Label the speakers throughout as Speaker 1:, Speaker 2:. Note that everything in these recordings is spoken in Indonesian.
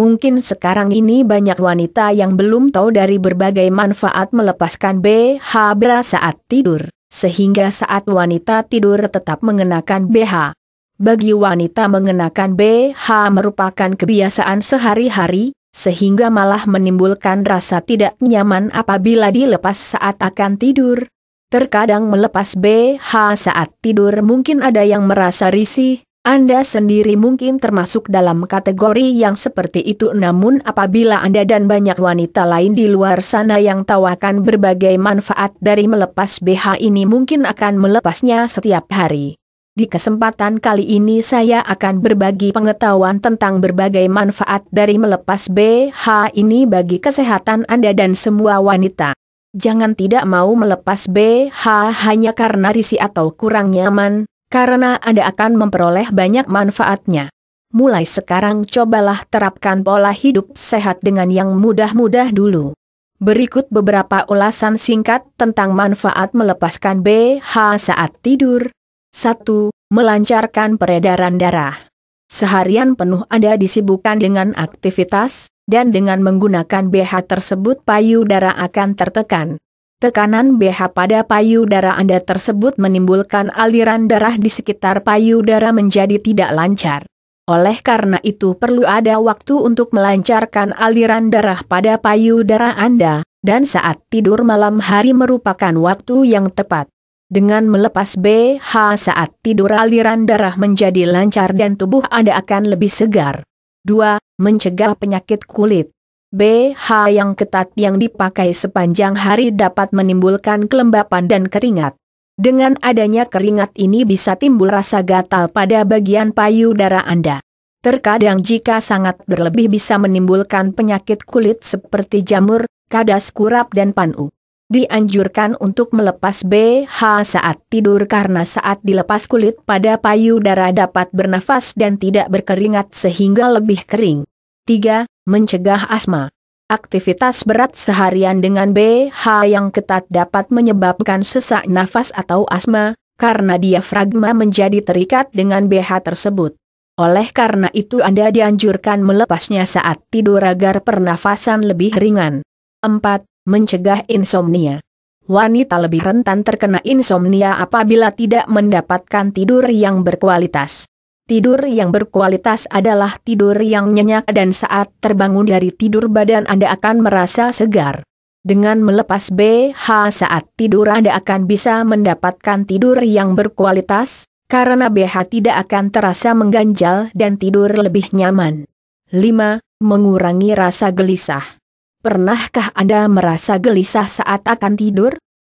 Speaker 1: Mungkin sekarang ini banyak wanita yang belum tahu dari berbagai manfaat melepaskan BH bra saat tidur, sehingga saat wanita tidur tetap mengenakan BH. Bagi wanita mengenakan BH merupakan kebiasaan sehari-hari, sehingga malah menimbulkan rasa tidak nyaman apabila dilepas saat akan tidur. Terkadang melepas BH saat tidur mungkin ada yang merasa risih, anda sendiri mungkin termasuk dalam kategori yang seperti itu namun apabila Anda dan banyak wanita lain di luar sana yang tahu berbagai manfaat dari melepas BH ini mungkin akan melepasnya setiap hari. Di kesempatan kali ini saya akan berbagi pengetahuan tentang berbagai manfaat dari melepas BH ini bagi kesehatan Anda dan semua wanita. Jangan tidak mau melepas BH hanya karena risih atau kurang nyaman, karena Anda akan memperoleh banyak manfaatnya. Mulai sekarang cobalah terapkan pola hidup sehat dengan yang mudah-mudah dulu. Berikut beberapa ulasan singkat tentang manfaat melepaskan BH saat tidur. 1. Melancarkan peredaran darah. Seharian penuh Anda disibukkan dengan aktivitas, dan dengan menggunakan BH tersebut payudara akan tertekan. Tekanan BH pada payudara Anda tersebut menimbulkan aliran darah di sekitar payudara menjadi tidak lancar. Oleh karena itu perlu ada waktu untuk melancarkan aliran darah pada payudara Anda, dan saat tidur malam hari merupakan waktu yang tepat. Dengan melepas BH saat tidur aliran darah menjadi lancar dan tubuh Anda akan lebih segar. 2. Mencegah penyakit kulit. H yang ketat yang dipakai sepanjang hari dapat menimbulkan kelembapan dan keringat. Dengan adanya keringat ini bisa timbul rasa gatal pada bagian payudara Anda. Terkadang jika sangat berlebih bisa menimbulkan penyakit kulit seperti jamur, kadas kurap dan panu. Dianjurkan untuk melepas BH saat tidur karena saat dilepas kulit pada payudara dapat bernafas dan tidak berkeringat sehingga lebih kering. 3 mencegah asma. Aktivitas berat seharian dengan BH yang ketat dapat menyebabkan sesak nafas atau asma, karena diafragma menjadi terikat dengan BH tersebut. Oleh karena itu Anda dianjurkan melepasnya saat tidur agar pernafasan lebih ringan. 4. Mencegah insomnia Wanita lebih rentan terkena insomnia apabila tidak mendapatkan tidur yang berkualitas. Tidur yang berkualitas adalah tidur yang nyenyak dan saat terbangun dari tidur badan Anda akan merasa segar. Dengan melepas BH saat tidur Anda akan bisa mendapatkan tidur yang berkualitas, karena BH tidak akan terasa mengganjal dan tidur lebih nyaman. 5. Mengurangi rasa gelisah. Pernahkah Anda merasa gelisah saat akan tidur?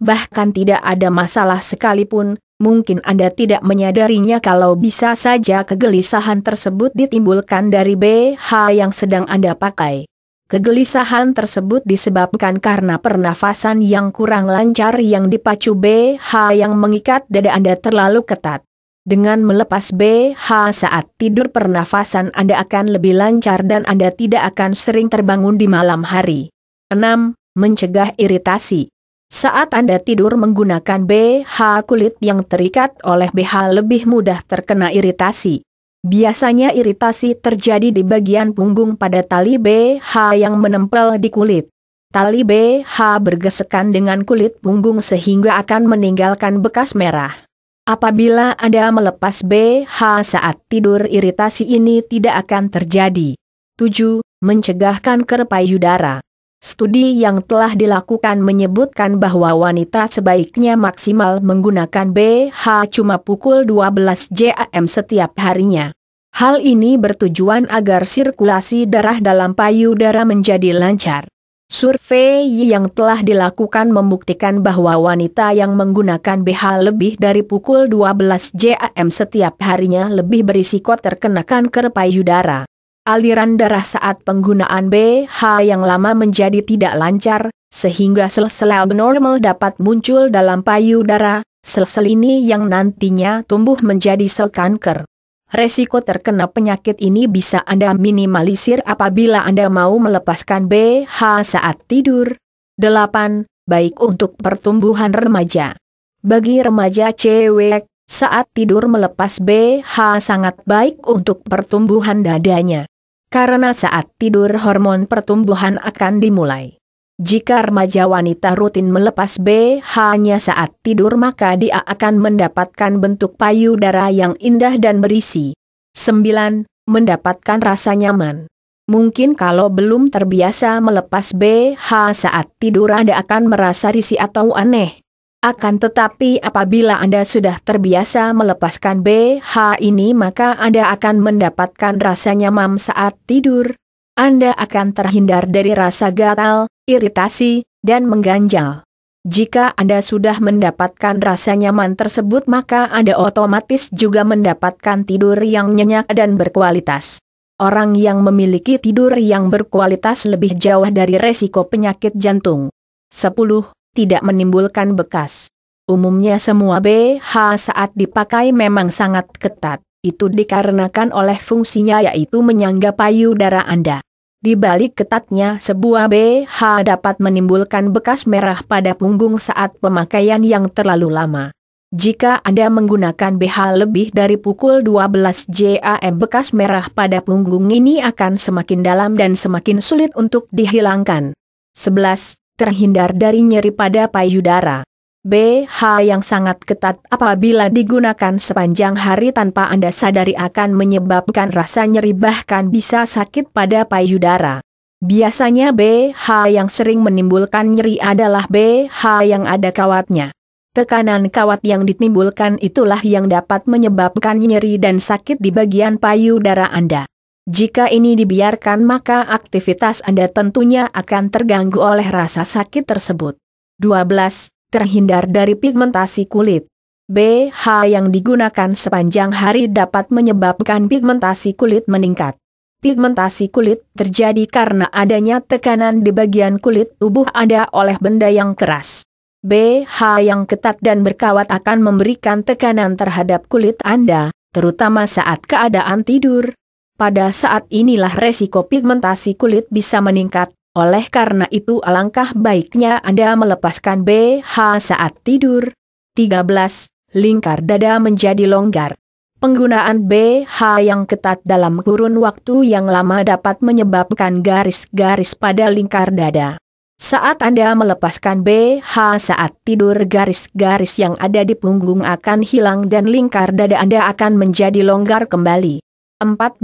Speaker 1: bahkan tidak ada masalah sekalipun, mungkin Anda tidak menyadarinya kalau bisa saja kegelisahan tersebut ditimbulkan dari BH yang sedang Anda pakai. Kegelisahan tersebut disebabkan karena pernafasan yang kurang lancar yang dipacu BH yang mengikat dada Anda terlalu ketat. Dengan melepas BH saat tidur pernafasan Anda akan lebih lancar dan Anda tidak akan sering terbangun di malam hari. 6. Mencegah iritasi saat Anda tidur menggunakan BH kulit yang terikat oleh BH lebih mudah terkena iritasi. Biasanya iritasi terjadi di bagian punggung pada tali BH yang menempel di kulit. Tali BH bergesekan dengan kulit punggung sehingga akan meninggalkan bekas merah. Apabila Anda melepas BH saat tidur iritasi ini tidak akan terjadi. 7. Mencegahkan kerpayudara. Studi yang telah dilakukan menyebutkan bahwa wanita sebaiknya maksimal menggunakan BH cuma pukul 12 JAM setiap harinya. Hal ini bertujuan agar sirkulasi darah dalam payudara menjadi lancar. Survei yang telah dilakukan membuktikan bahwa wanita yang menggunakan BH lebih dari pukul 12 JAM setiap harinya lebih berisiko terkena kanker payudara aliran darah saat penggunaan BH yang lama menjadi tidak lancar, sehingga sel-sel abnormal dapat muncul dalam payudara, sel-sel ini yang nantinya tumbuh menjadi sel kanker. Resiko terkena penyakit ini bisa Anda minimalisir apabila Anda mau melepaskan BH saat tidur. 8. Baik untuk pertumbuhan remaja. Bagi remaja cewek, saat tidur melepas BH sangat baik untuk pertumbuhan dadanya. Karena saat tidur hormon pertumbuhan akan dimulai. Jika remaja wanita rutin melepas BH-nya saat tidur maka dia akan mendapatkan bentuk payudara yang indah dan berisi. 9. Mendapatkan rasa nyaman. Mungkin kalau belum terbiasa melepas BH saat tidur Anda akan merasa risih atau aneh. Akan tetapi apabila Anda sudah terbiasa melepaskan BH ini maka Anda akan mendapatkan rasa nyaman saat tidur. Anda akan terhindar dari rasa gatal, iritasi, dan mengganjal. Jika Anda sudah mendapatkan rasa nyaman tersebut maka Anda otomatis juga mendapatkan tidur yang nyenyak dan berkualitas. Orang yang memiliki tidur yang berkualitas lebih jauh dari resiko penyakit jantung. 10 tidak menimbulkan bekas. Umumnya semua BH saat dipakai memang sangat ketat, itu dikarenakan oleh fungsinya yaitu menyangga payudara Anda. Di balik ketatnya sebuah BH dapat menimbulkan bekas merah pada punggung saat pemakaian yang terlalu lama. Jika Anda menggunakan BH lebih dari pukul 12 JAM bekas merah pada punggung ini akan semakin dalam dan semakin sulit untuk dihilangkan. 11 terhindar dari nyeri pada payudara. BH yang sangat ketat apabila digunakan sepanjang hari tanpa Anda sadari akan menyebabkan rasa nyeri bahkan bisa sakit pada payudara. Biasanya BH yang sering menimbulkan nyeri adalah BH yang ada kawatnya. Tekanan kawat yang ditimbulkan itulah yang dapat menyebabkan nyeri dan sakit di bagian payudara Anda. Jika ini dibiarkan maka aktivitas Anda tentunya akan terganggu oleh rasa sakit tersebut. 12. Terhindar dari pigmentasi kulit. BH yang digunakan sepanjang hari dapat menyebabkan pigmentasi kulit meningkat. Pigmentasi kulit terjadi karena adanya tekanan di bagian kulit tubuh Anda oleh benda yang keras. BH yang ketat dan berkawat akan memberikan tekanan terhadap kulit Anda, terutama saat keadaan tidur pada saat inilah resiko pigmentasi kulit bisa meningkat, oleh karena itu alangkah baiknya Anda melepaskan BH saat tidur. 13. Lingkar dada menjadi longgar. Penggunaan BH yang ketat dalam kurun waktu yang lama dapat menyebabkan garis-garis pada lingkar dada. Saat Anda melepaskan BH saat tidur garis-garis yang ada di punggung akan hilang dan lingkar dada Anda akan menjadi longgar kembali. 14.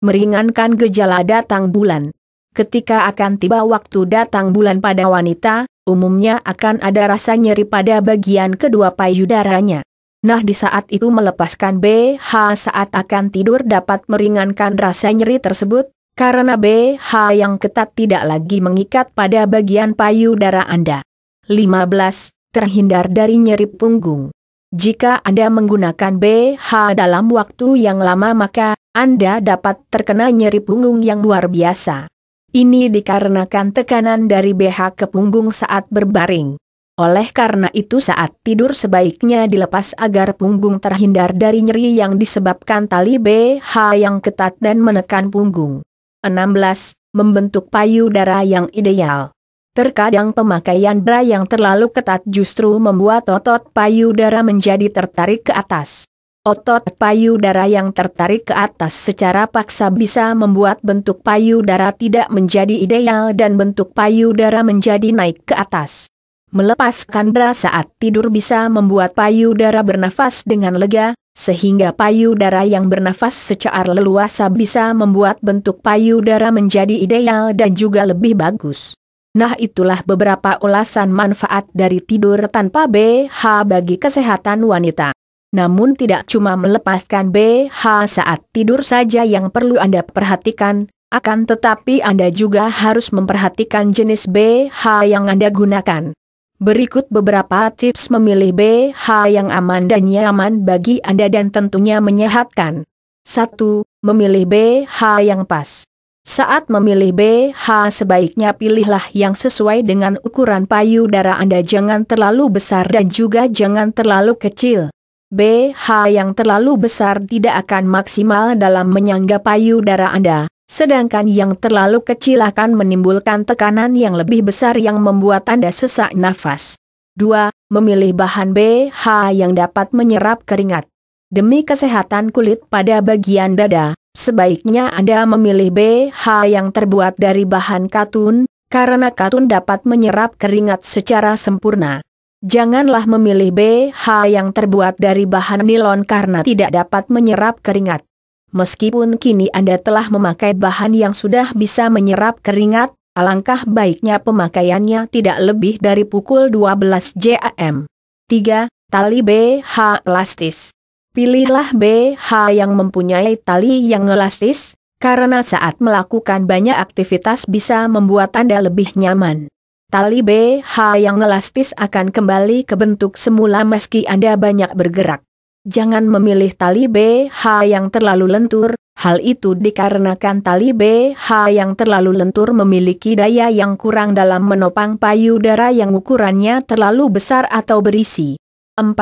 Speaker 1: Meringankan gejala datang bulan. Ketika akan tiba waktu datang bulan pada wanita, umumnya akan ada rasa nyeri pada bagian kedua payudaranya. Nah di saat itu melepaskan BH saat akan tidur dapat meringankan rasa nyeri tersebut, karena BH yang ketat tidak lagi mengikat pada bagian payudara Anda. 15. Terhindar dari nyeri punggung. Jika Anda menggunakan BH dalam waktu yang lama maka, Anda dapat terkena nyeri punggung yang luar biasa. Ini dikarenakan tekanan dari BH ke punggung saat berbaring. Oleh karena itu saat tidur sebaiknya dilepas agar punggung terhindar dari nyeri yang disebabkan tali BH yang ketat dan menekan punggung. 16. Membentuk payudara yang ideal Terkadang pemakaian bra yang terlalu ketat justru membuat otot payudara menjadi tertarik ke atas. Otot payudara yang tertarik ke atas secara paksa bisa membuat bentuk payudara tidak menjadi ideal dan bentuk payudara menjadi naik ke atas. Melepaskan bra saat tidur bisa membuat payudara bernafas dengan lega, sehingga payudara yang bernafas secara leluasa bisa membuat bentuk payudara menjadi ideal dan juga lebih bagus. Nah itulah beberapa ulasan manfaat dari tidur tanpa BH bagi kesehatan wanita. Namun tidak cuma melepaskan BH saat tidur saja yang perlu Anda perhatikan, akan tetapi Anda juga harus memperhatikan jenis BH yang Anda gunakan. Berikut beberapa tips memilih BH yang aman dan nyaman bagi Anda dan tentunya menyehatkan. 1. Memilih BH yang pas. Saat memilih BH sebaiknya pilihlah yang sesuai dengan ukuran payudara Anda jangan terlalu besar dan juga jangan terlalu kecil. BH yang terlalu besar tidak akan maksimal dalam menyangga payudara Anda, sedangkan yang terlalu kecil akan menimbulkan tekanan yang lebih besar yang membuat Anda sesak nafas. 2. Memilih bahan BH yang dapat menyerap keringat. Demi kesehatan kulit pada bagian dada, Sebaiknya Anda memilih BH yang terbuat dari bahan katun, karena katun dapat menyerap keringat secara sempurna. Janganlah memilih BH yang terbuat dari bahan nilon karena tidak dapat menyerap keringat. Meskipun kini Anda telah memakai bahan yang sudah bisa menyerap keringat, alangkah baiknya pemakaiannya tidak lebih dari pukul 12 JAM. 3. Tali BH elastis Pilihlah BH yang mempunyai tali yang elastis, karena saat melakukan banyak aktivitas bisa membuat Anda lebih nyaman. Tali BH yang elastis akan kembali ke bentuk semula meski Anda banyak bergerak. Jangan memilih tali BH yang terlalu lentur, hal itu dikarenakan tali BH yang terlalu lentur memiliki daya yang kurang dalam menopang payudara yang ukurannya terlalu besar atau berisi. 4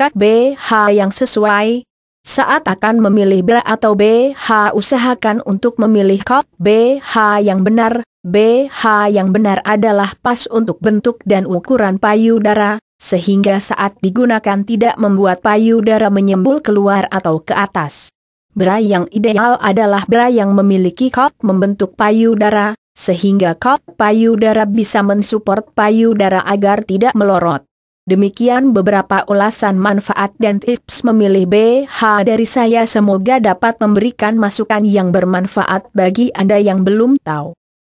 Speaker 1: tingkat BH yang sesuai. Saat akan memilih B atau BH usahakan untuk memilih kop BH yang benar. BH yang benar adalah pas untuk bentuk dan ukuran payudara, sehingga saat digunakan tidak membuat payudara menyembul keluar atau ke atas. Bra yang ideal adalah bra yang memiliki kop membentuk payudara, sehingga kop payudara bisa mensupport payudara agar tidak melorot. Demikian beberapa ulasan manfaat dan tips memilih BH dari saya semoga dapat memberikan masukan yang bermanfaat bagi Anda yang belum tahu.